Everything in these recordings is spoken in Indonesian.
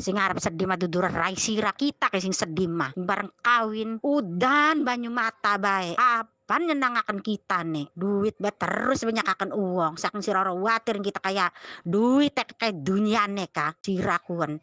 sing arep sedih mah dudur rai sira kita sing sedih mah bareng kawin udan banyu mata bae kapan akan kita nih duit bet terus banyak akan uang saking roro watir kita kayak duit kayak dunia nih kak sirakuan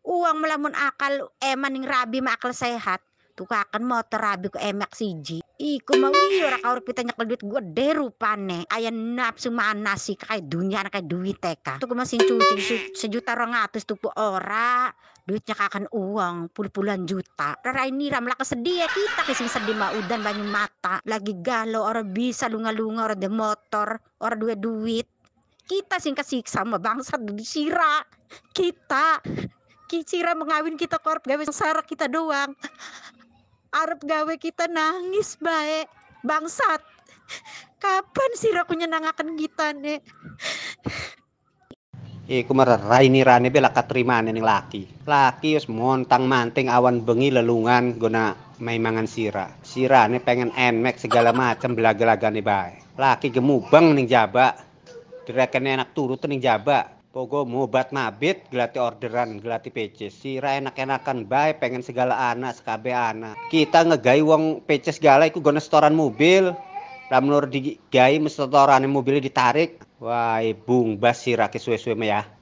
uang melamun akal eman yang rabi ma akal sehat itu kaken kan motor abi ku si siji iku mau iya orang-orang kita nyakal duit gue deh rupane ayah nafsu mana sih kayak dunia anak kayak duit teka ya, tuh masih cuci sejuta orang atus tuh ora duitnya kakan uang puluh-puluhan juta rara ini ramlah kesedih ya kita kesing sedih mah udan banyak mata lagi galau orang bisa lunga-lunga orang de motor orang duit-duit kita sing kesiksa sama bangsa disira kita kisira mengawin kita korp gawe sengsara kita doang Arab gawe kita nangis baik bangsat kapan sih aku nyenangkan kita nih Iku mererai ini rani bela terima nih laki. Laki us montang manting awan bengi lelungan guna maimangan sira. Sira nih pengen emek segala macam belaga-laga nih bay. Laki gemubang nih jaba. direkannya enak turut nih jaba. Pogo bat mabit gelati orderan gelati peces sira enak-enakan baik pengen segala anak sekabe anak kita ngegay wong peces segala, iku gona setoran mobil lamun digai mesetoran setorane mobilnya ditarik wah e bung bas sira suwe-suwe ya